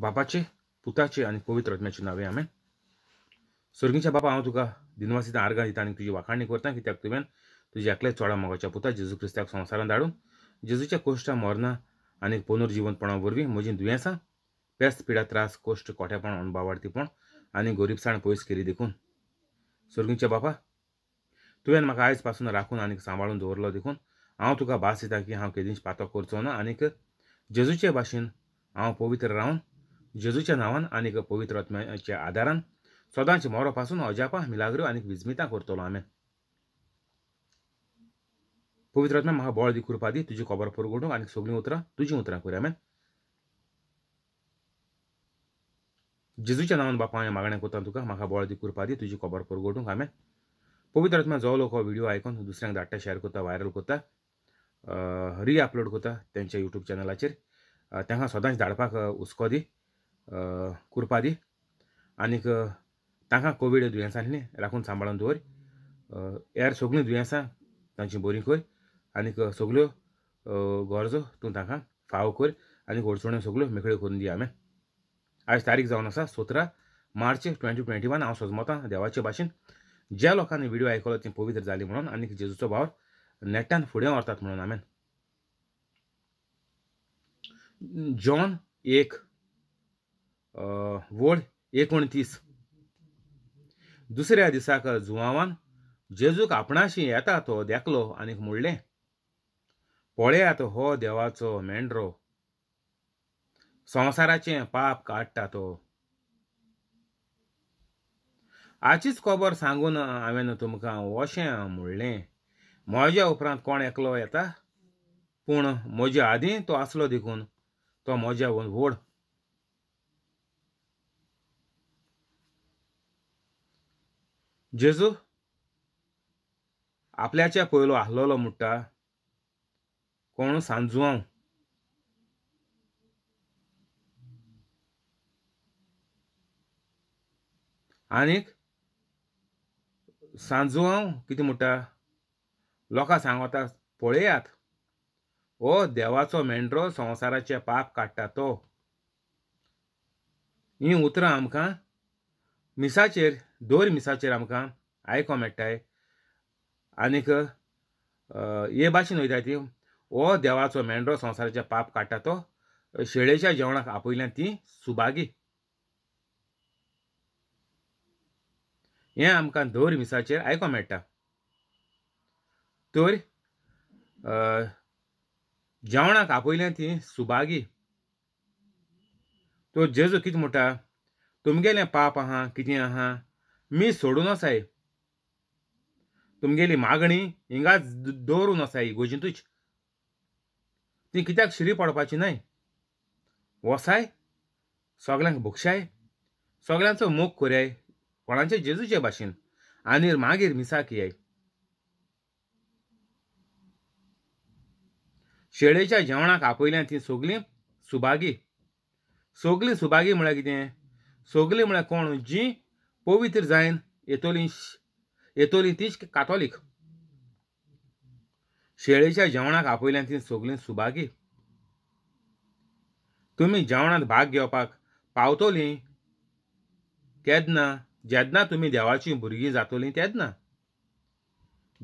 बापाचे पुताचे आणि पवित्र रत्नाची नावे आम्ही स्वर्गीच्या बापा हा तुका दिनवासीत आर्गा दिता आनी तुजी वाखाणी करता कित्याक तुवें तुझ्या एकल्याच चोडा मोगाच्या पुता जेजू क्रिस्ताक संवसारांत धाडून जेजूच्या कोश्टा मरना आनी पुनर्जीवनपणा वरवीं म्हजी दुयेंसां पेस्त पिडा त्रास कोश्ट कोठेपण अणभा आणि आनी गोरीबसाण पयस केली देखून स्वर्गीच्या बापा तुवें म्हाका आयज पासून राखून आणि सांबाळून दवरलो देखून हांव तुका भास दिता की हांव केदींच पातो करचो ना आनीक जेजूचे भाशेन हांव पवित्र रावन जेजूच्या नांवान आणि पवित्र आत्म्याच्या आदारान सोदांच मोरो पासून अजापा मिलाग्रो आणि विजमितां करतलो आम्ही पवित्र आत्म्या म्हाका बळ दी कृपा दी तुजी खबर पुरगोडूंक आनी सगळीं उतरां तुजी उतरां करूं हांवें जेजूच्या नांवान बापा हांवें मागणें कोता तुका म्हाका बळ दी कृपा दी तुजी खबर पुरगोडूंक आम्ही पवित्र आत्मा जो लोक हो व्हिडिओ आयकून दुसऱ्यांक धाडटा शेअर करता व्हायरल करता रिअपलोड करता तेंच्या युट्यूब चॅनलाचेर त्यांना सदांच धाडपाक हुस्को दी कुरपादी आनीक तांकां कोवीड दुयेंसांतली राखून सांबाळून दवर हेर सगळीं दुयेंसां तांची बरी कर आनीक सगल्यो गरजो तूं तांकां फाव कर आनी घोडसोण्यो सगल्यो मेकळ्यो करून दी हांवें आयज तारीख जावन आसा सतरा मार्च ट्वेंटी ट्वेंटी वन हांव सोजमतां देवाचे भाशेन ज्या लोकांनी व्हिडिओ आयकलो ते पवित्र जाली म्हणून आनीक जेजूचो भाव नेटान फुडें व्हरतात म्हणून हांवें जॉन एक व्हड एकोणतीस दुसऱ्या दिसाक जुवावान जेजूक आपणाशी येता तो देखलो आनीक म्हणलें पळयात हो देवाचो मेंढ्रो संवसाराचें पाप काडटा तो आचीच खबर सांगून हांवेन तुमकां वशें म्हणलें म्हज्या उपरांत कोण एकलो येता पूण म्हजे आदीं तो आसलो देखून तो म्हज्या व्हड जेजू आपल्याच्या पयलो आहलोलो म्हणटा कोण सांजुवांव आनीक सांजुवांव कितें म्हणटा लोकां सांगता पळयात हो देवाचो मेंढ्रो संवसाराचे पाप काडटा तो हीं उतरां आमकां मिसाचेर दोर मिसाचेर आमकां आयको मेळटाय आनीक हे भाशेन वयताय ती हो देवाचो मेंढरो संवसाराचे पाप काडटा तो शेळेच्या जेवणाक आपयल्यान ती सुभागी हे आमकां दोर मिसाचेर आयको मेळटा तर जेवणाक आपयल्यान ती सुभागी तो जेजू कितें म्हणटा तुमगेलें पाप आहा कितें आहा मी सोडून आसाय तुमगेली मागणी हिंगाच दवरून ही इगोजितूच ती कित्याक शिरी पडपाची न्हय वसाय सगल्यांक भोगशाय सगळ्यांचो मोग कोर्याय कोणाचे जेजूचे भाशेन आनी मागीर मिसाक येय शेळेच्या जेवणाक आपयल्या ती सोगली सुभागी सोगलीं सुबागी म्हळ्यार कितें सोगली म्हळ्यार कोण जी जायन sein, येतोलिश येतोलितीश कातोलीक शेळेच्या जेवणाक आपयल्यान ती सगळी सुभागी तुमी जेवणांत भाग घेवपाक पावतलीं तेदना जेदना तुमी देवाचीं भुरगीं जातोलीं तेदना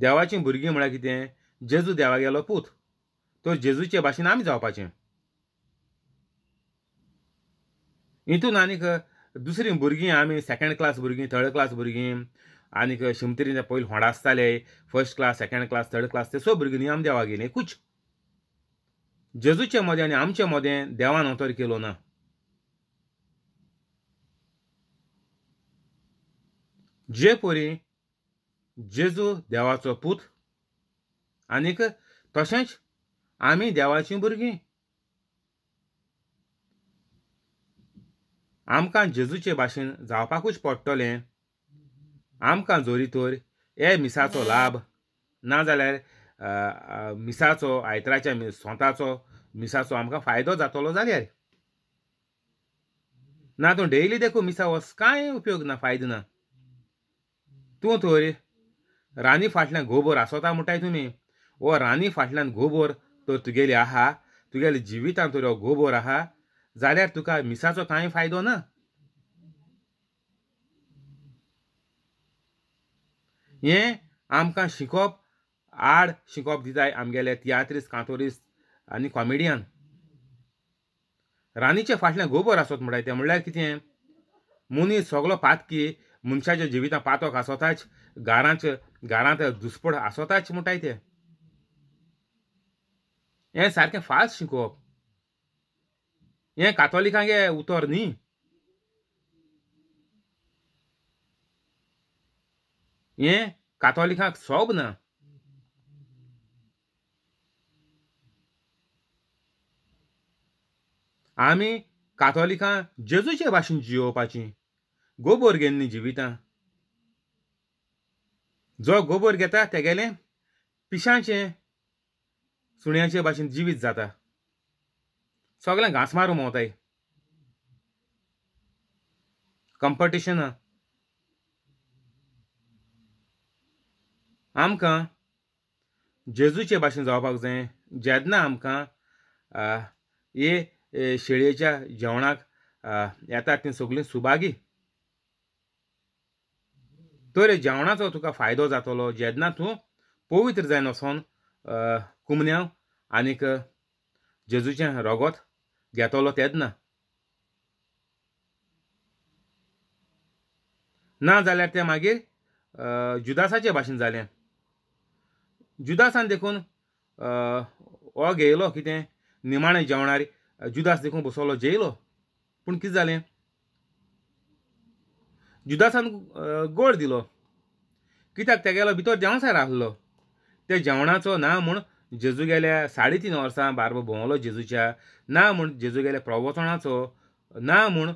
देवाचीं भुरगीं म्हळ्यार कितें जेजू गेलो पूत तो जेजूचे भाशेन आमी जावपाचें हितून आनीक दुसरी भुरगीं आमी सेकेंड क्लास भुरगीं थर्ड क्लास भुरगीं आनीक शिमतरी पयलीं होंडा आसताले first class second class third class ते सो भुरगीं नियम देवा गेलीं कुच जेजूच्या मध्ये आनी आमचे मदें देवान अंतर केलो ना जे पोरी जेजू देवाचो पूत आनीक तशेंच आमी देवाचीं भुरगीं आमकां जेजूचे भाशेन जावपाकूच पडटलें आमकां जोरी तर हे मिसाचो लाभ नाजाल्यार मिसाचो आयतराच्या स्वताचो मिसाचो आमकां फायदो जातलो जाल्यार ना तूं डेली देखू मिसा वस कांय उपयोग ना फायदो ना तूं तर रानी फाटल्यान गोबर आसोता म्हणटाय तुमी वो रानी फाटल्यान गोबर तर तुगेली आहा तुगेले जिवितांत तर हो गोबर आहा जाल्यार तुका मिसाचो कांय फायदो ना हे आमकां शिकोवप आड शिकोवप दिताय आमगेले तियात्रीस कांतोरीस आनी कॉमेडियन रानीचे फाटल्यान गोबर आसत म्हणटाय तें म्हणल्यार कितें मनीस सगलो पातकी मनशाच्या जिवितां पातोक आसोताच गारांचे गारांत दुस्पड आसोताच म्हणटाय तें हें सारकें फास्ट शिकोवप ये कातोलिकांगे उतर न्ही ये कातोलिकांक सोब ना आमी कातोलिकां जेजूचे भाशेन जियोवपाची गोबोर गेल्लीं जिवितां जो गोबोर घेता तेगेलें पिशांचे सुण्याचे भाशेन जिवीत जाता मारू मारू आहे कॉम्पिटिशन आमकां जेजूचे भाशेन जावपाक जाय जेन्ना आमकां हे शेळयेच्या जेवणाक येतात ती सगळीं सुभागी तर जेवणाचो तुका फायदो जातलो जेदना तूं पवित्र जायन वसोन कुमन्याव आनीक जेजूचें रगत घेतलो तेन्ना ना जाल्यार तें मागीर जुदासाचे भाशेन जालें जुदासान देखून हो घेयलो कितें निमाणें जेवणार जुदास देखून बसवलो जेयलो पूण कितें जालें जुदासान गोड दिलो कित्याक तेगेलो भितर देंवसार आहलो त्या जेवणाचो ना म्हूण जेजू गेल्या साडेतीन वर्सां बार्ब भोंवलो जेजूच्या ना म्हूण जेजू गेल्या प्रवचनाचो ना म्हूण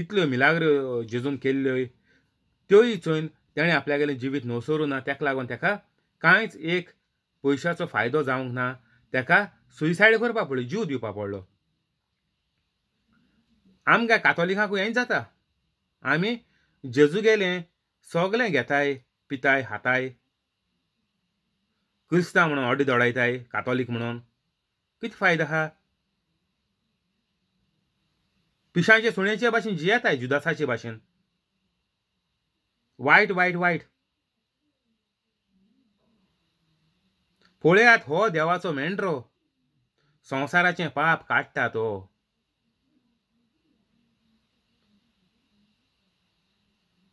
इतल्यो मिलाग्र्यो जेजून केल्ल्यो त्योय चोयन तेणें आपल्यागेलें जिवीत नोसोरूं ना तेका लागून तेका कांयच एक पयशाचो फायदो जावंक ना तेका सुयसायड करपा पडलो जीव दिवपा पडलो आमकां कातोलिकांकूय हें जाता आमी जेजू गेलें सगळें घेताय पिताय हाताय क्रिस्तांव म्हणून अडी दोडायताय कातोलीक म्हणून कित फायदो आहा पिशांचे सुण्याचे भाशेन जियेताय जुदासाचे भाशेन वायट वायट वायट पळयात हो देवाचो मेंढरो संसाराचे पाप काडटा तो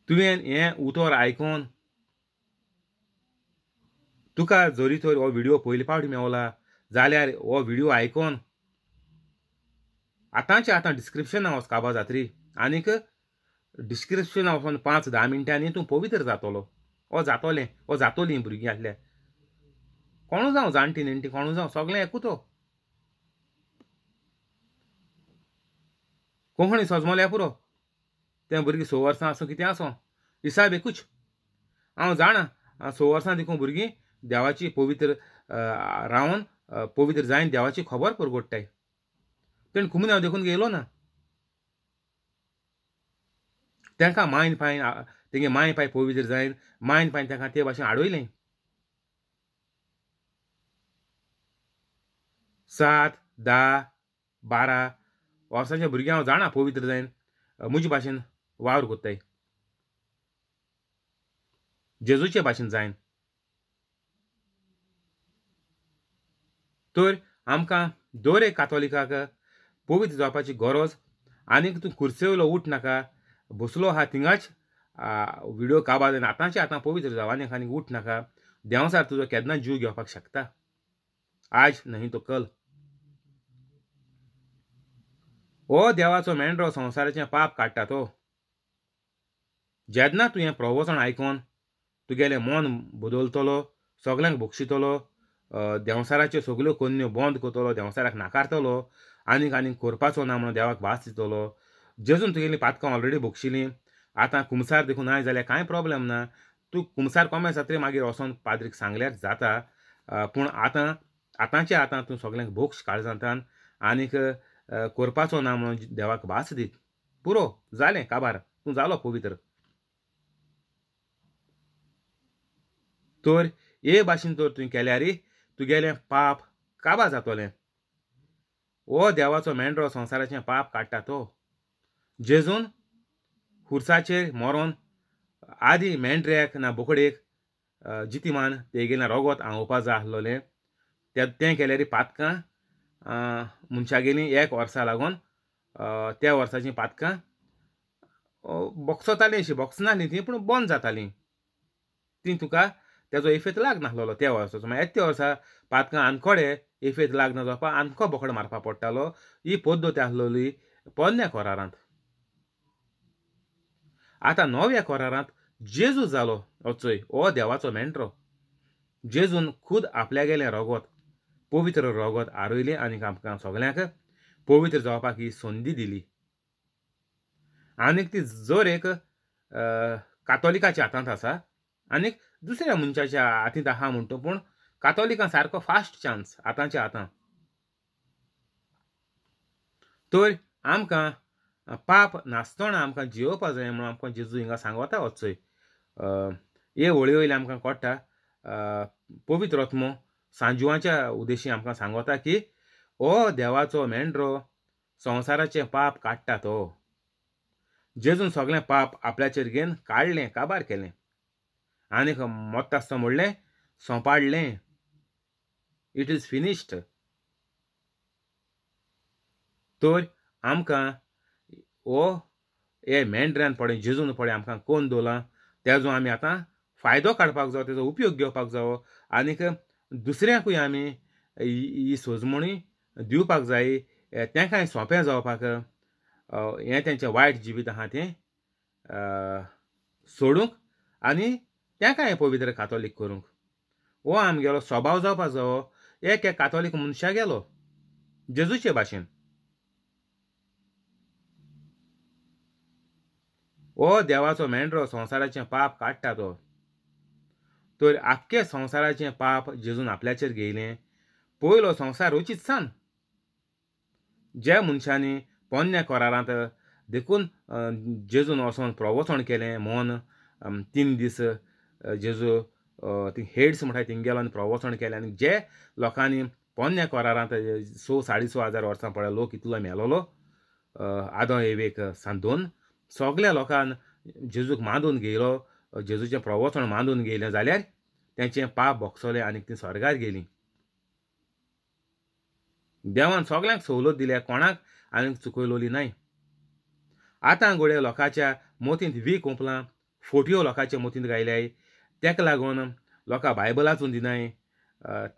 तुवें हें उतर आयकून तुका जरी तर हो व्हिडिओ पयले पावटी मेवला जाल्यार हो व्हिडिओ आयकोन आतांचे आतां डिस्क्रिप्शनां वच काबा जात्री आनीक डिस्क्रिप्शनां वचोन पांच धा मिनटांनी तूं पवित्र जातलो ओ हो जातोलें ओ हो जातोलीं भुरगीं आसल्या कोणू जावं जाणटी नेणटी कोणू जावं सगळें तो कोंकणी सजमोल्या पुरो तें भुरगीं स वर्सां आसूं कितें आसूं हिसाब एकूच हांव जाणा स वर्सां देखून भुरगीं देवाची पवित्र रावण पवित्र জাইন देवाची खबर परगोडटाय तेण खुमून हांव देखून गेलो ना तांकां मायन पाय तेंगे माय पाय पवित्र जायन मायन पायन तांकां ते भाशेन आडयलें सात धा बारा वर्सांच्या भुरग्यां हांव जाणा पवित्र जायन म्हजे भाशेन वावर कोत्ताय जेजूचे भाशेन जायन तर आमकां दर एक कातोलिकाक पवित्र जावपाची गरज आनीक तूं कुर्सेवलो उठ नाका बसलो हा थिंगाच व्हिडिओ काबार जायना आतांचे आतां पवित्र जाव आनीक उठ नाका देंवसार तुजो केन्ना जीव घेवपाक शकता आज न्हय तो कल हो देवाचो मेंढरो संवसाराचें पाप काडटा तो जेन्ना तुवें प्रवचन आयकून तुगेलें मन बदलतलो सगल्यांक भोगशितलो देंवसाराच्यो सगल्यो कोन्यो बंद करतलो देंवसाराक नाकारतलो आनीक आनीक करपाचो ना म्हणून देवाक भास दितलो जेजून तुगेलीं पातकां ऑलरेडी भोगशिलीं आतां कुमसार देखून ना जाल्यार कांय प्रॉब्लेम ना तूं कुमसार कोमे जातरी मागीर वचोन पाद्रीक सांगल्यार जाता पूण आतां आतांचे आतां तूं सगल्यांक भोक्ष काळजांतान आनीक करपाचो ना म्हणून देवाक भास दीत पुरो जालें काबार तूं जालो पवित्र तर हे भाशेन तर तुवें केल्यारी तुगेलें पाप काबा जातोलें हो देवाचो मेंढरो संवसाराचें पाप काडटा तो जेजून खुर्साचेर मरोन आदी मेंड्रेक ना बोकडेक जितीमान तेगेलें रोगोत आंगोवपा जाय आसलोलें ते तें केल्यारी पातकां मनशागेलीं एक वर्सा लागोन त्या वर्साचीं पातकां बोक्सतालीं अशीं नासलीं तीं पूण बंद जातालीं तीं तुका तेजो इफेत लागनासलो त्या वर्साचो मागीर त्या वर्सा पातकां आनखडे इफेत लागना जावपाक आनखो बोकडो मारपाक पडटालो ही पद्दत आसलोली पोन्न्या कोरारांत आतां नव्या कोरारांत जेजू जालो अचोय हो देवाचो मेंट्रो जेजून खुद आपल्यागेलें रगत पवित्र रगत आरोयलें आनी आमकां सगल्यांक पवित्र जावपाक ही संदी दिली आनीक ती जर एक कातोलिकाच्या हातांत आसा आनीक दुसऱ्या मनशाच्या हातींत आहा म्हणतो पूण कातोलिकां सारको फास्ट चान्स आताच्या आतां तर आमकां पाप नासतना आमकां जियोवपा जाय म्हणून आमकां जेजू हिंगा सांगवता वचय हे होळी वयले आमकां कळटा पवित्र सांजुवाच्या उद्देशी आमकां सांगोता की हो देवाचो मेंढ्रो संवसाराचे पाप काडटा तो जेजून सगलें पाप आपल्याचेर घेवन काडलें काबार केलें आनीक मोत्ता आसता म्हणलें सोंपाडलें इट इज फिनिश्ड तर आमकां हो हे मेंढऱ्यान पडें झिजून पडे आमकां कोण दवरला तेजो आमी आतां फायदो काडपाक जावो तेजो उपयोग घेवपाक जावो आनीक दुसऱ्यांकूय आमी ही सोजमणी दिवपाक जाय तेंकांय सोंपें जावपाक हें तेंचें वायट जिवीत आहा तें सोडूंक आनी तेका हें पवित्र कातोलीक करूंक हो आमगेलो स्वभाव जावपाचो एक एक कातोलीक मनशा गेलो जेजूचे भाशेन हो देवाचो मेंढरो संवसाराचें पाप काडटा तो तर आख्खे संवसाराचें पाप जेजून आपल्याचेर घेयलें पयलो संवसार रोचीत सान ज्या मनशांनी पोन्न्या करारांत देखून जेजून वचोन प्रवचण केलें मोन तीन दीस जेजू ती हेड्स म्हणटा थिंग गेलो आनी प्रवचण केलें आनी जे लोकांनी पोन्न्या कोरारांत स साडे स हजार वर्सां पळय लोक इतलो मेलोलो आदो येवेक सांदून सगल्या लोकान जेजूक मानून घेयलो जेजूचें प्रवचण मानून घेयलें जाल्यार तेंचें पाप भोगसलें आनी तीं स्वर्गार गेलीं देवान सगल्यांक सवलत दिल्या कोणाक आनीक चुकयलोली नाय आतां घोडे लोकांच्या मोतींत वी कोंपलां फोटयो लोकांच्या मोतींत गायल्याय तेका लागून लोकां बायबल वाचून दिनाय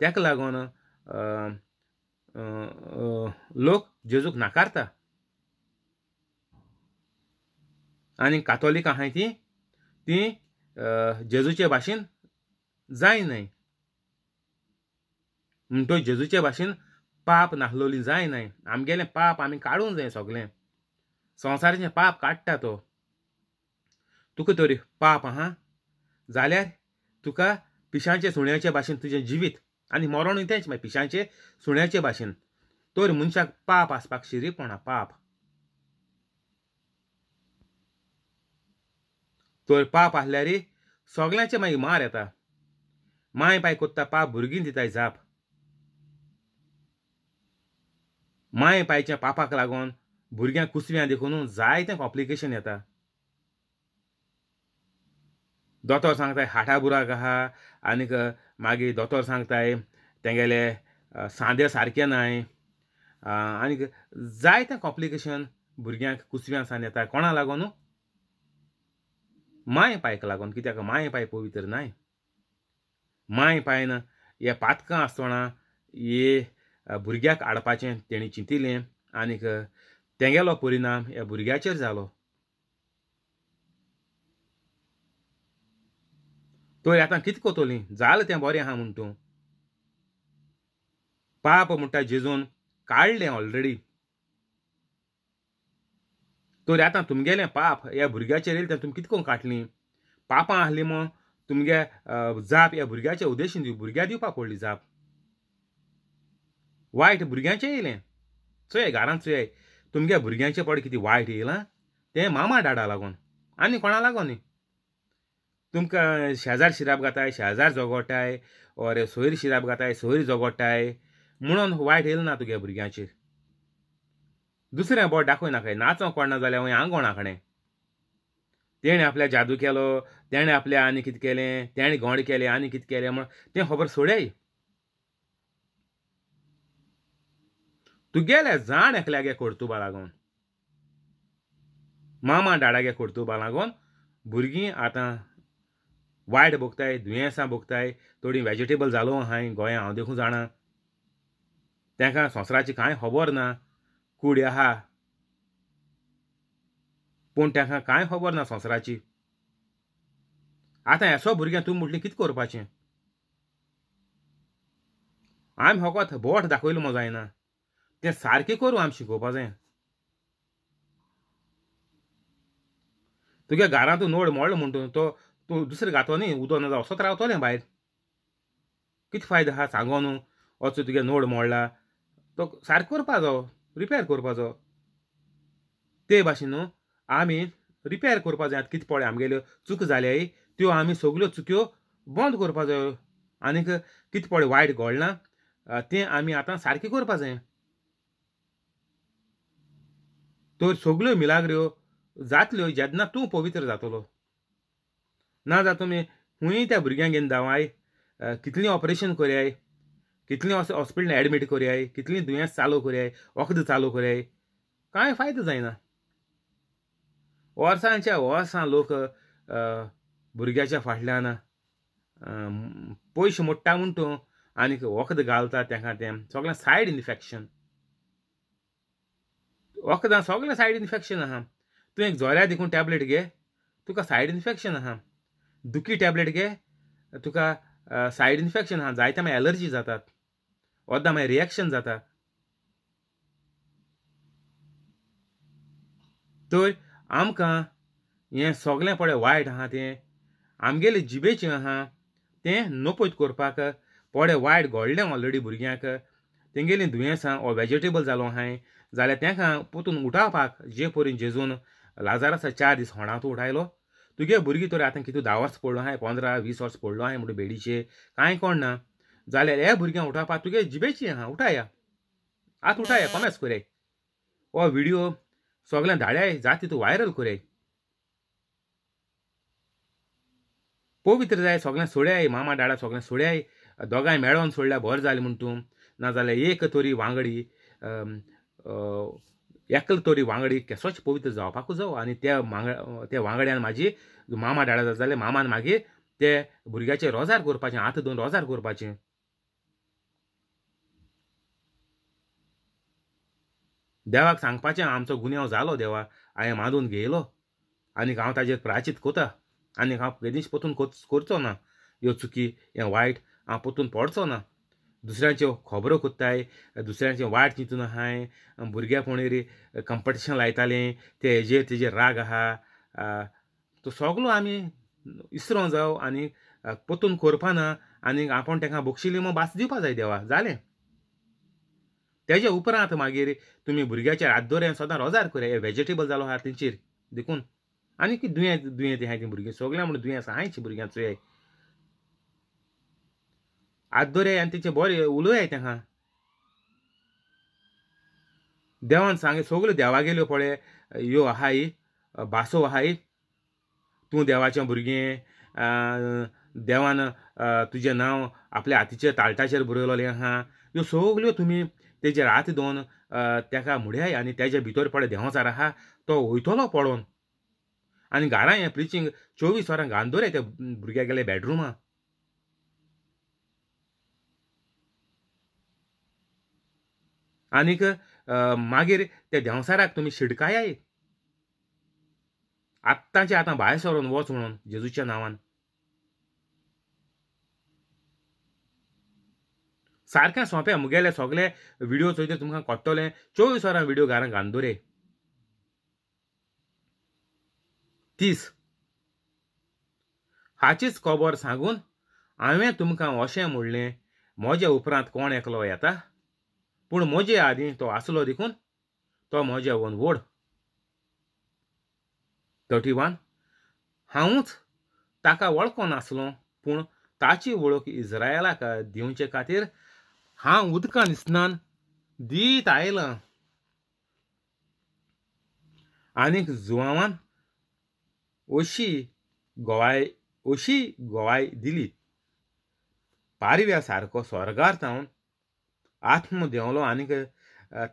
तेका लागून लोक जेजूक नाकारता आनी कातोलीक आहाय ती ती जेजूचे भाशेन जायनाय म्हणटो जेजूचे भाशेन पाप नाहलोली जायनाय आमगेलें पाप आमी काडूंक जाय सगलें संवसाराचें पाप काडटा तो तुका तरी पाप आहा जाल्यार तुका पिशांचे सुण्याचे भाशेन तुझे जिवीत आनी मरण तेंच मागीर पिशांचे सुण्याचे भाशेन तर मनशाक पाप आसपाक शिरी कोणा पाप तर पाप आसल्यार सगळ्यांचे मागीर मार येता माय पाय कोत्ता पाप भुरगीं दिताय जाप माय पायच्या पापाक लागून भुरग्यांक कुसव्यां देखून जायतें कॉम्प्लिकेशन येता दोतोर सांगताय हाटा बुराक आहा आनीक मागीर दोतोर सांगताय तेंगेले सांदे सारके नाय आणि जायते कॉम्प्लिकेशन भुरग्यांक कुसव्यां सान येता कोणा लागून मांय पायक लागोन कित्याक मांय पाय पवित्र नाय मांय पायन हे पातकां आसतना हे भुरग्याक आडपाचे तेणी चिंतिलें आणि तेंगेलो परिणाम हे भुरग्याचेर जालो तर आतां कितें कोतोली जालें तें बरें आहा म्हूण तूं पाप म्हणटा जेजून काडलें ऑलरेडी तर आतां तुमगेलें पाप ह्या भुरग्याचेर येयलें तें तुमी कितें करून काटलीं पापां आहलीं म्हण तुमगे जाप ह्या भुरग्याच्या उद्देशीन दिवं भुरग्या दिवपाक पडली जाप वायट भुरग्यांचें येयलें चोय घरांत चोय तुमगे भुरग्यांचें पड कितें वायट येयलां तें मामा डाडा लागून आनी कोणा लागून न्ही तुमकां शेजार शिराप घाताय शेजार जोगोटाय ओर सोयरी शिराप घाताय सोयरी जोगोटाय म्हणून वायट येयल ना तुगे भुरग्यांचेर दुसरें बोट दाखोय नाकाय कोण ना जाल्यार हांव कोणा कडेन तेणें आपल्या जादू केलो तेणें आपल्या आनी कितें केलें तेणें गोंड केलें आनी कितें केलें म्हण तें खबर सोडय तुगेले जाण एकल्यागे कोडतुबा लागून मामा डाडागे कोडतुबा लागून भुरगीं आतां वायट भोगताय दुयेंसां भोगताय थोडीं वेजिटेबल जालो हांय गोंया हांव देखून जाणा तेंका संवसाराची कांय खबर ना कूड आहा पूण तेंका कांय खबर ना संवसाराची आतां एसो भुरग्यांक तुमी म्हटलें कितें करपाचें आमी फकत हो बोट दाखयलो म्हूण जायना तें सारकें करूं आमी शिकोवपा जाय तुगे घरांतू नोड मोडलो म्हूण तो तूं दुसरें घातोनी उदक ना जावं असोत रावतलें भायर कितें फायदो आहा सांगो न्हू वचो तुगे नोड मोडला तो सारको करपाचो रिपेर करपाचो ते भाशेन न्हू आमी रिपेर करपा जाय आतां कितें पळय आमगेल्यो चूक जाल्याय त्यो आमी सगल्यो चुक्यो बंद करपा जायो आनीक कितें पळय वायट घडलां तें आमी आतां सारकें करपा जाय तर सगल्यो मिलाग्र्यो जातल्यो जेन्ना तूं पवित्र जातलो ना जा तुमी हुंय त्या भुरग्यांक घेवन धांवाय कितलीं ऑपरेशन करयाय कितलीं हॉस्पिटलान एडमीट करयाय कितलीं दुयेंस चालू करयाय वखद चालू करयाय कांय फायदो जायना वर्सांच्या वर्सां लोक भुरग्याच्या फाटल्यान पयशे मोडटा म्हूण तूं आनीक वखद घालता तेका तें सगळें सायड इन्फेक्शन वखदां सगळें सायड इन्फेक्शन आहा तुवें एक जोऱ्या देखून टॅबलेट घे तुका सायड इन्फेक्शन आहा दुखी टॅबलेट घे तुका सायड इन्फेक्शन आहा जायते मागीर एलर्जी जातात ओद्दां मागीर रिएक्शन जाता तर आमकां हें सगलें पळय वायट आहा तें आमगेले जिबेचें आहा तें नोपत करपाक पडे वायट घोडलें ऑलरेडी भुरग्यांक तेंगेलीं दुयेंसां ओ वेजिटेबल जालो आहाय जाल्यार तेंकां पोतून उठावपाक जे परीन जेजून लाजाराचो चार दीस होणांत उठायलो तुगे भुरगीं तर आतां कितू धा वर्स पडलो आहाय पंदरा वीस वर्स पडलो आहाय म्हणून बेडीचे कांय कोण ना जाल्यार हे भुरग्यांक उठावपा तुगे जिबेची आहा उठाया आत उठाया कमेस कोराय हो व्हिडिओ सगळ्यां धाड्याय जात तितू व्हायरल कोराय पवित्र जाय सगळ्यांक सोड्याय मामा डाडा सगळ्यांक सोड्याय दोगांय मेळोन सोडल्या बरें जालें म्हूण तूं नाजाल्यार एक तोरी वांगडी एकल तोरी वांगडी केसोच पवित्र जावपाकूच जाव आनी त्या त्या वांगड्यान म्हाजी मामा डाळा जाल्यार मामान मागीर ते भुरग्याचे रोजार करपाचें हात दोन रोजार करपाचें देवाक सांगपाचे आमचो गुन्यांव जालो देवा हांवें मादून घेयलो आनीक हांव ताजेर प्राचीत कोता आणि हांव कधीच पोतून करचो ना ह्यो चुकी हें वायट हांव पोतून पडचो ना दुसऱ्यांच्यो खोबरो कोत्ताय दुसऱ्यांचे वाट चिंतून आहाय भुरग्या कंपटिशन लायताले लायतालें ते हेजे तेजेर राग आहा तो सगलो आम्ही इसरो जावं आनी पोतून कोरपाना आनी आपण तेका बक्षिली मग भास दिवपा जाय देवा जाले तेजे उपरांत मागीर तुमी भुरग्याचेर आदोऱ्यान सदां रोजार करया वेजिटेबल जालो आहा तेंचेर देखून आनी की दुयेंत दुयेंत आहाय तीं भुरगीं सगळ्यां म्हूण दुयेंस आहायची भुरग्यांचो आदोरे आनी तेंचे बरें उलोवया त्या देवान सांगे सगल्यो देवागेल्यो पळय यो आहाय भासो आहाय तूं देवाचें भुरगें देवान तुजें नांव आपल्या हातीचेर ताळटाचेर बरयलोलें आहा ह्यो सगळ्यो तुमी तेजेर हात दोन ताका मुड्याय आनी तेजे भितर पळय देंवचार आहा तो वयतलो पडोन आनी घारां हें प्रिचींग चोवीस वरां घान दवरय त्या भुरग्यागेले बेडरुमा आनीक मागीर त्या देंवसाराक तुमी शिडकायाय आत्ताचे आता भायर सरून वच म्हणून जेजूच्या नांवान सारकें सोपे मुगेले सगळे व्हिडिओ चोयते तुमकां कोट्टोले चोवीस वरां व्हिडिओ घरां गांदोरे तीस हाचीच खबर सांगून हांवें तुमकां अशें म्हणलें म्हज्या उपरांत कोण एकलो येता पूण म्हजे आदीं तो आसलो देखून तो म्हजें वोड वन हांवूच ताका वळखो नासलो पूण ताची वळख इज्रायलाक दिवचे खातीर हांव उदकान स्नान दीत आयलां आनीक जुवावान, अशी गोवाय अशी गोवाय दिली पारव्या सारको स्वर्गार जावन आत्म देंवलो आनीक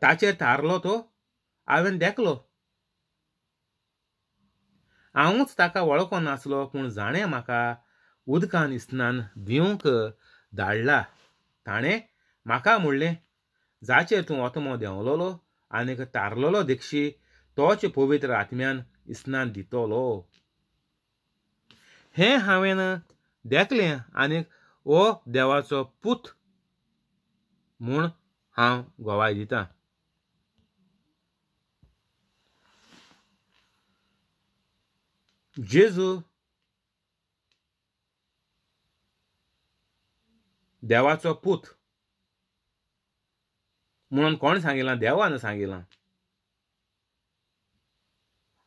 ताचेर थारलो तो हांवें देखलो हांवूच ताका वळखो नासलो पूण जाणें म्हाका उदकान इस्नान दिवंक धाडला ताणें म्हाका म्हणलें जाचेर तूं ओतमो देंवलोलो आनीक तारलोलो देखशी तोच पवित्र आत्म्यान इस्नान दितलो हें हांवें देखलें आनीक हो देवाचो पूत म्हूण हांव घोवाय दिता जेजू देवाचो पूत म्हणून कोण सांगिलां देवान सांगिलां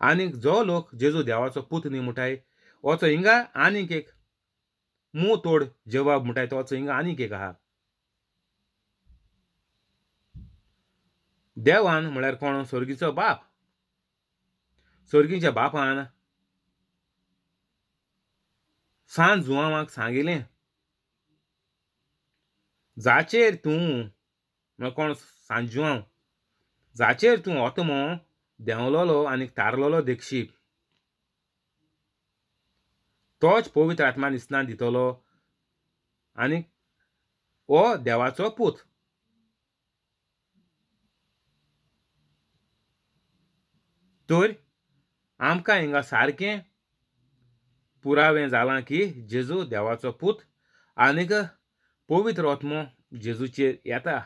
आनीक जो लोक जेजू देवाचो पूत न्ही म्हणटाय वचो हिंगा आनीक एक मू तोड जेवाब म्हणटाय तो वचो हिंगा आनीक एक आहा देवान म्हळ्यार कोण स्वर्गीचो बाप सर्गीच्या बापान सांज जुवांवाक सांगिलें जाचेर तूं कोण सांजुआंव जाचेर तूं ओतमो देंवलोलो आनी तारलोलो देखशीप तोच पवित्र आत्मान इस्नान दितलो आनी हो देवाचो पूत तर आमकां हिंगा सारकें पुरावें जालां की जेजू देवाचो पूत आनीक पवित्र आत्मो जेजूचेर येता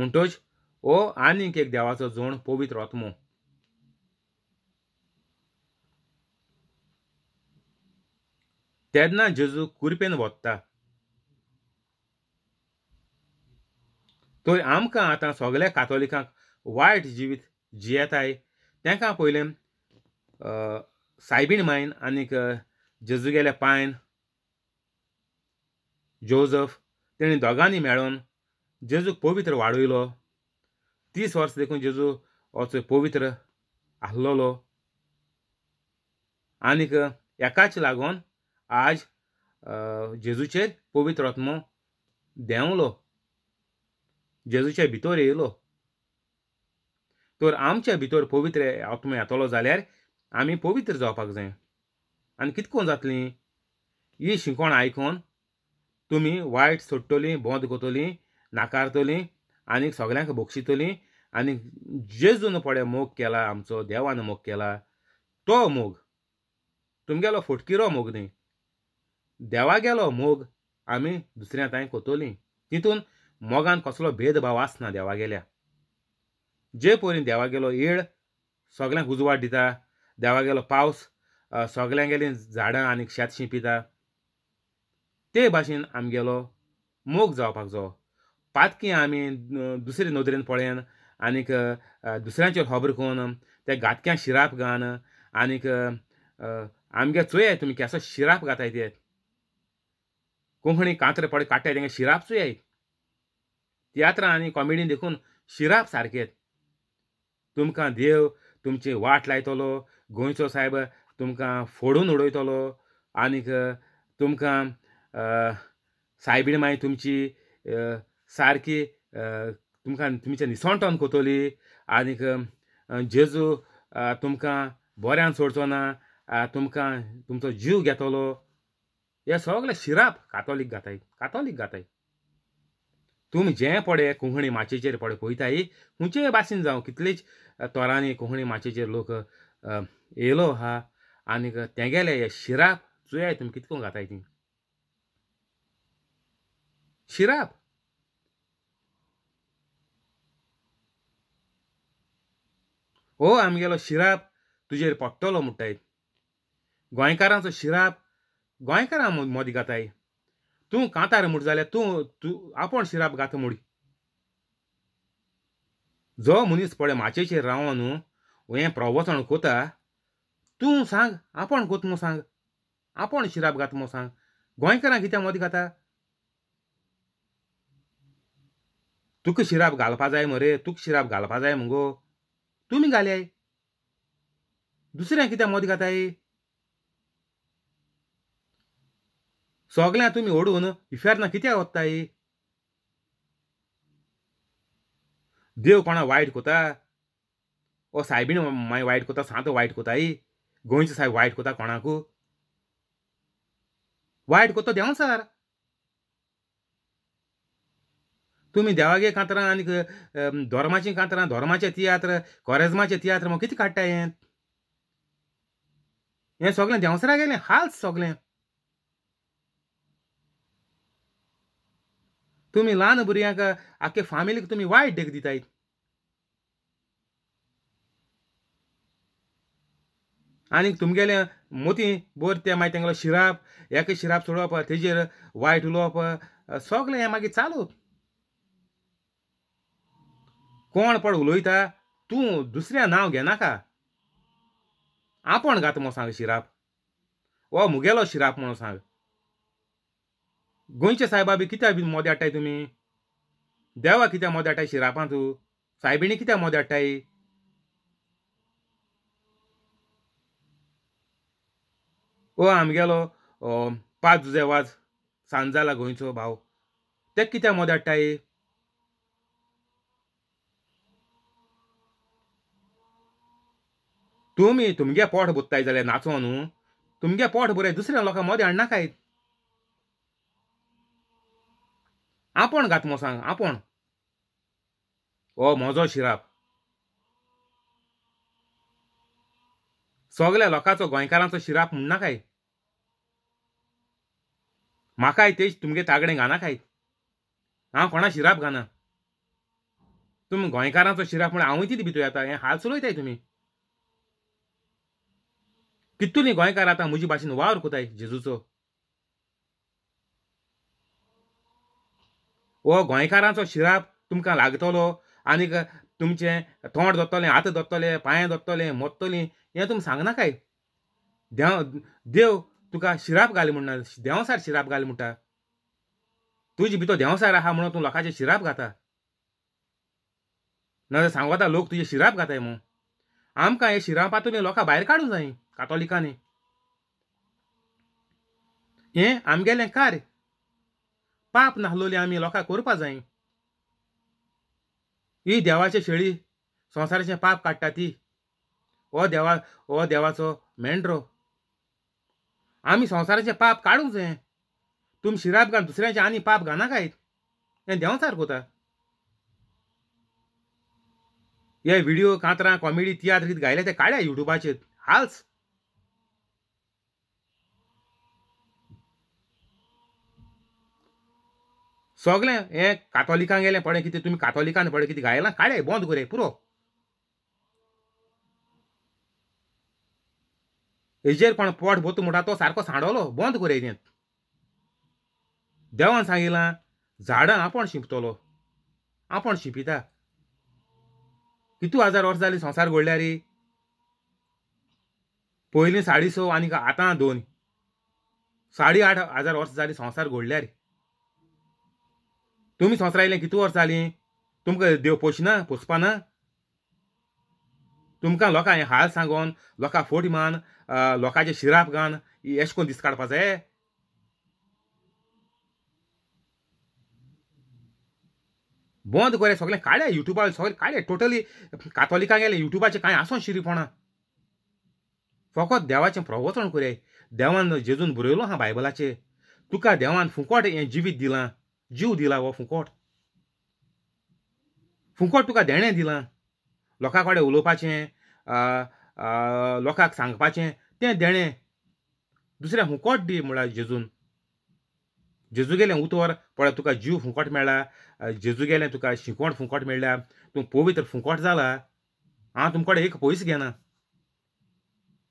म्हणटच ओ आनीक एक देवाचो जोण पवित्र आत्मो तेन्ना जेजू कुरपेन वत्ता तर आमकां आता सगळ्या कातोलिकांक वायट जिवीत जियेताय तेंका पयलें सायबीण मायन आनीक जेजुगेले पायन जोजफ तेणी दोगांनी मेळोन जेजूक पवित्र वाडयलो तीस वर्स देखून जेजू होचो पवित्र आहलोलो आनीक एकाच लागून आज जेजूचेर पवित्र आत्मो देंवलो जेजूच्या भितर येयलो तर आमच्या भितर पवित्र आत्मो येतलो जाल्यार आमी पवित्र जावपाक जाय आनी कितको जातलीं ही शिकोण आयकून तुमी वायट सोडटलीं बोंद कोतली नाकारतलीं आनीक सगळ्यांक भोगशितलीं आनी जेजून पडे मोग केला आमचो देवान मोग केला तो मोग तुमगेलो फोटकिरो मोग न्ही देवा गेलो मोग आमी दुसऱ्या तांय कोतोली तितून मोगान कसलो भेदभाव आसना देवा गेल्या जे पोरीन देवा गेलो येळ सगळ्यांक उजवाड दिता देवा गेलो पावस गेली झाडां आनी शेत शिंपिता ते भाशेन आमगेलो मोग जावपाक जो पातकी आमी दुसरे नदरेन पळेन आनीक दुसऱ्यांचेर खबर कोन त्या घातक्यां शिराप घान आनीक आमगे चुयाय तुमी केसो शिराप घाताय ते कोंकणी कात्र पडे काडटाय तेंगे शिराप चुयाय तियात्रां आनी कॉमेडी देखून शिराप सारकेत तुमकां देव तुमची वाट लायतलो गोंयचो सायब तुमकां फोडून उडयतलो आनीक तुमकां सायबीण मागीर तुमची सारकी तुमकां तुमचें निसणटोन कोतोली आनीक जेजू तुमकां बऱ्यान सोडचो ना तुमकां तुमचो जीव घेतलो हे सगळे शिराप कातोलीक घाताय कातोलीक घाताय तुम्ही जे पडे कोंकणी माचयेचेर पडे पळयताय खंयचेय भाशेन जावं कितलेच तोरांनी कोंकणी माचयेचेर लोक येयलो आहा आनीक तेगेले हे शिराप चुयाय तुमी कितको घाताय ती शिराप ओ आमगेलो शिराप तुजेर पडटलो म्हणटाय गोंयकारांचो शिराप गोंयकारां मदीं घाताय तूं कांतार म्हूट जाल्यार तूं तूं आपूण शिराप घात म्हूण जो मनीस पळय माचयेचेर रावन हें प्रवचण कोता तूं सांग आपूण कोत मू सांग आपूण शिराप घात मू सांग गोंयकारां कित्याक मदीं घाता तुका शिराप घालपा जाय मरे तुका शिराप घालपा जाय मुगो तुमी घाल्याय दुसऱ्यांक कित्याक मदीं घाताय ಸೊಗಲ್ಯಾ तुम्ही ओडून इफेरना कित्याक वत्ताय देव कोणा वायट कोता ओ सायबीण माय वायट कोता सांत वायट कोताय गोंयचो सायब वायट कोता कोणाकू वायट कोता देंवसार तुम्ही देवागे कांतरां आनी धर्माचीं कांतरां धर्माचें तियात्र कोरेजमाचें तियात्र मग कितें काडटा हें हें सगळें देंवसरा गेलें हाल सगळें तुम्ही लहान भुरग्यांक आख्खे फॅमिलीक तुम्ही वायट देख दिताय आणि तुमगेले मोती बोर ते मागीर तेंगेलो शिराप एक शिराप सोडप तेजेर वायट उलोवप सगळें हें मागीर चालू कोण पण उलयता तूं दुसऱ्या नांव घेनाका आपण घात म्हूण सांग शिराप हो मुगेलो शिराप म्हणून सांग गोंयचे सायबा बी कित्या मोदे हाडटाय तुमी देवा कित्या मोदे हाडटाय शिरापां तूं सायबिणी कित्या मोदे हाडटाय ओ आमगेलो पांच सांज जाला गोंयचो भाव ते कित्या मोदे हाडटाय तुमी तुमगे पोट भुत्ताय जाल्यार नाचो न्हू तुमगे पोट बरें दुसऱ्या लोकांक मोदे हाडनाकायत आपण घात सांग आपण हो मोजो शिराप सगळ्या लोकांचो गोंयकारांचो शिराप म्हणना काय म्हाकाय तेच तुमगे तागडे खायत हांव कोणा शिराप घाना तुमी गोंयकारांचो शिराप म्हण हांवूय किती भितू येता हें हाल चलयताय तुमी कितू गोयकार गोंयकार आतां म्हजी भाशेन वावर कोताय जेजूचो हो गोंयकारांचो शिराप तुमकां लागतलो आनीक तुमचे तोंड दोत्तलें हात धोत्तोले पांयें दोत्तलें मोत्तली हें तुमी सांगना काय देव देव तुका शिराप घाल म्हणना देंवसार शिराप घाल म्हणटा तुजे भितर देंवसार आहा म्हणून तूं लोकांचे शिराप घाता नाजाल्यार सांगता लोक तुजे शिराप घाताय म्हूण आमकां हे शिरापातून लोकां भायर काडूं जाय कातोलिकांनी हें आमगेलें कार्य पाप नासलोली आम्ही लोकां करपा जाय ही देवाचे शेळी संवसाराचे पाप काडटा ती हो देवा हो देवाचो मेंढ्रो आम्ही संवसाराचे पाप काडूंक जाय तुम्ही शिराप घाल दुसऱ्यांचे आनी पाप घानाकायत हें देवा होता हे व्हिडिओ कांतरां कॉमेडी तियात्र गायले ते काड्या युट्युबाचेर हालच सगळें हें कातोलिकांक गेलें पळय कितें तुमी कातोलिकान पळय कितें घायलां काडे बंद करे पुरो हेजेर कोण पोट भोत म्हणटा तो सारको सांडलो बंद करे देवान सांगिलां झाडां आपण शिंपतलो आपण शिंपिता कितू हजार वर्स जाली संवसार घडल्या रे पयलीं साडे स आनी आतां दोन साडे आठ हजार वर्स जाली संवसार घडल्या रे तुमी आयले कितू वर्ष जालीं तुमकां देव पोशना पोसपाना तुमकां लोकां हें हाल सांगोन लोकां फोट मान लोकांचे शिराप घान एश कोन दीस काडपा जाय बंद करे सगळें काडे युट्यूबार सगळें काडे टोटली कातोलिकां गेले युट्यूबाचे कांय आसोन शिरीपणां फकत देवाचें प्रवचण करे देवान जेजून बरयलो हा बायबलाचे तुका देवान फुकट हें जिवीत दिलां जीव दिला हो फुकट फुकट तुका देणें दिलां लोकां कडेन उलोवपाचें लोकांक सांगपाचें तें देणें दुसरें फुकोट दी म्हळ्यार जेजून जेजू गेलें उतर पळय तुका जीव फुकट मेळ्ळा जेजू गेलें तुका शिकवण फुंकट मेळ्ळ्या तूं पवित्र फुकोट जाला हांव तुमकडे एक पयस घेना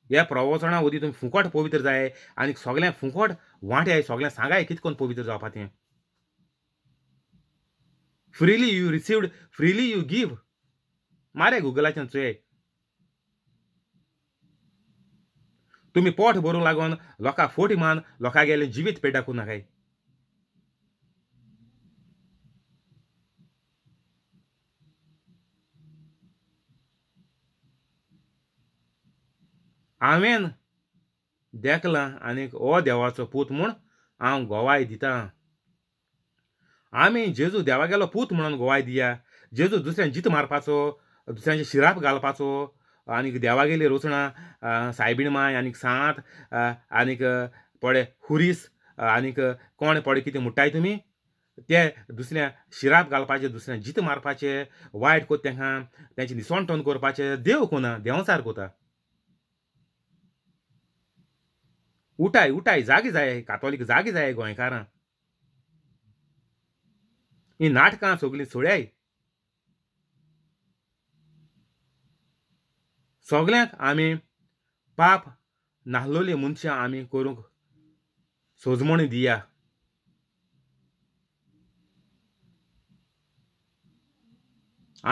ह्या प्रवचना वदी तुमी फुकट पवित्र जाय आनी सगळें फुकोट वांटे सगळें सांगाय कितकोन पवित्र जावपा तें freely you received freely you give मारे गुगलाच्यान चुये तुमी पोट भरूंक लागून लोकां फोटी मान लोकांगेलें जिवीत पेटाकू नाकाय हांवें देखलां आनीक हो देवाचो पूत म्हूण हांव गोवाय दितां आमी जेजू देवागेलो पूत म्हणून गोवाय दिया जेजू दुसऱ्यां जीत मारपाचो दुसऱ्यांचे शिराप घालपाचो आनीक देवा रोचणा रोचणां सायबीण माय आनीक सांत आनीक पडे हुरीस आनीक कोण पडे कितें म्हणटाय तुमी ते दुसऱ्या शिराप घालपाचे दुसऱ्या जीत मारपाचे वायट कोत त्यांचे त्यांची टोन करपाचे देव कोना देवसार कोता उठाय उठाय जागे जाय कातोलीक जागे जाय गोंयकारां ही नाटकां सोगलीं सोड्याय सगळ्यांक आमी पाप नाहलोलीं मनशां आमी करूंक सोजमण दिया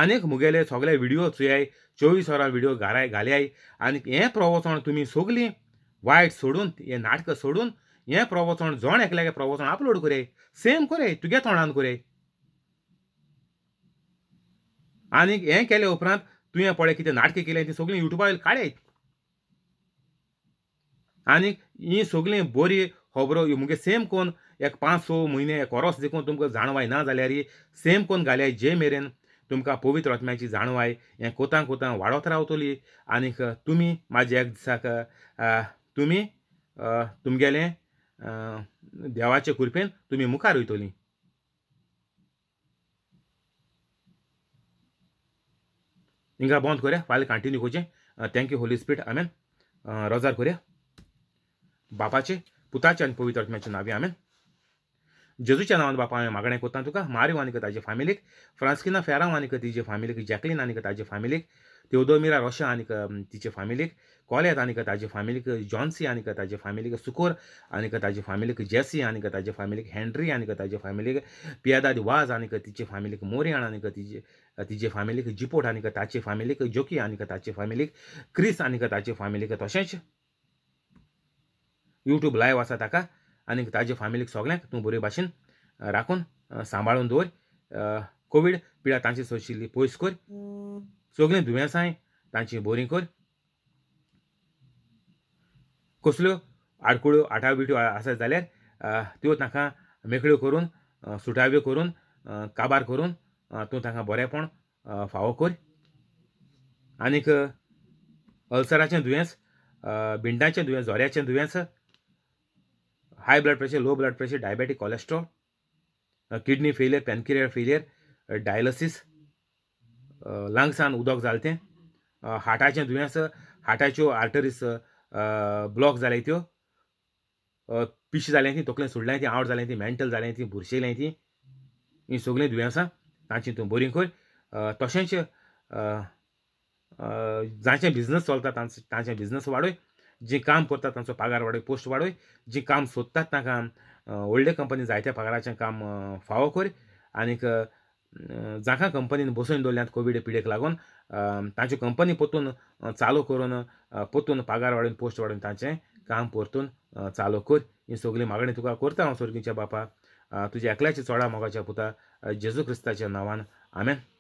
आनीक मुगेले सगळे व्हिडिओ चुयाय चोवीस वरां व्हिडिओ घालाय घालयाय आनी हें प्रवचण तुमी सोगलीं वायट सोडून हें नाटकां सोडून हें प्रवचण जण एकल्याक प्रवचण अपलोड करयाय सेम करयाय तुगे तोंडान करयाय आणि हे केले उपरांत तुवें पळय कितें नाटकां केलें तीं सगळीं युट्यूबार काडयत आनीक ही सगळीं बरी खबरो मुगे सेम कोण एक पांच स म्हयने एक वरस देखून तुमकां जाणवाय ना जाल्यार सेम कोण घाल्याय जे मेरेन तुमकां पवित्र आत्म्याची जाणवाय हें कोतां कोतां वाडत रावतली आनीक तुमी म्हाज्या एक दिसाक तुमी तुमगेलें देवाचे कुर्पेन तुमी मुखार वयतली इंगा बंद कर पाले कंटिन्यू করছে thank you holy spirit amen रजार করিয়া बापाचे पुताचे आणि पवित्र आत्म्याचे नावे आमेन जेजूच्या नावान बापा हांवें मागणें करता तुका मारियो आनी ताजे फामिलीक फ्रांस्किना फेरांव आनी तिजे फामिलीक जॅकलीन आनी ताजे फॅमिलीक मिरा रोशा आणि तिचे फामिलीक कोल्यात आणि ताजे फॅमिलीक जॉन्सी आणि ताजे फामिलीक सुकोर आणि ताजे फॅमिलीक जेसी आणि ताजे फामिलीक हेन्ड्री आणि ताजे फामिलीक पियादाद वाज का तिचे फॅमिली मोरियाण आणि तिचे तिचे फामिलीक जिपोट आणि ताचे फॅमिलीक जोकी का ताचे फामिलीक क्रिस आणि ताचे फॅमिलीक तशेंच यूट्यूब लाईव्ह आसा ताका आणि ताजे फामिलीक सगळ्यांक तू बरे भाशेन राखून सांभाळून दवर कोवीड पिडा तांची सोशिल्ली पयस कर सगलीं दुयेंसांय तांची कर कसल्यो आडकुळ्यो बिट्यो आसात जाल्यार त्यो तांकां मेकळ्यो करून सुटाव्यो करून काबार करून तूं तांकां बरेंपण फावो कर आनीक अल्सराचें दुयेंस भिंडाचें दुयेंस झोऱ्याचें दुयेंस high blood pressure low blood pressure diabetic cholesterol kidney failure pancreas failure dialysis लंग्सान उदक जालें तें हार्टाचें दुयेंस हार्टाच्यो आर्टरीज ब्लॉक जाले त्यो पिशे जालें ती तकलें सोडलें ती आवट जालें ती मेंटल जालें ती बुरशेलें ती हीं सगलीं दुयेंसां तांची तूं बरी कर तशेंच जांचे बिजनस चलता तांचे बिजनस वाडय जी काम करता तांचो पगार वाडय पोस्ट वाडय जी काम सोदतात तांकां व्हडले कंपनी जायत्या पगाराचे काम फावो कर आनीक जाका कंपनीन बसून दवरल्यात कोविड पिडेक लागून तांची कंपनी पोतून चालू करून पोतून पगार वाढून पोस्ट वाढून तांचे काम परतून चालू कर ही सगळी मागणी तुका करता हांव स्वर्गीच्या बापा तुझ्या एकल्याच्या चोडा मोगाच्या पुता जेजू क्रिस्ताच्या नावान आमेन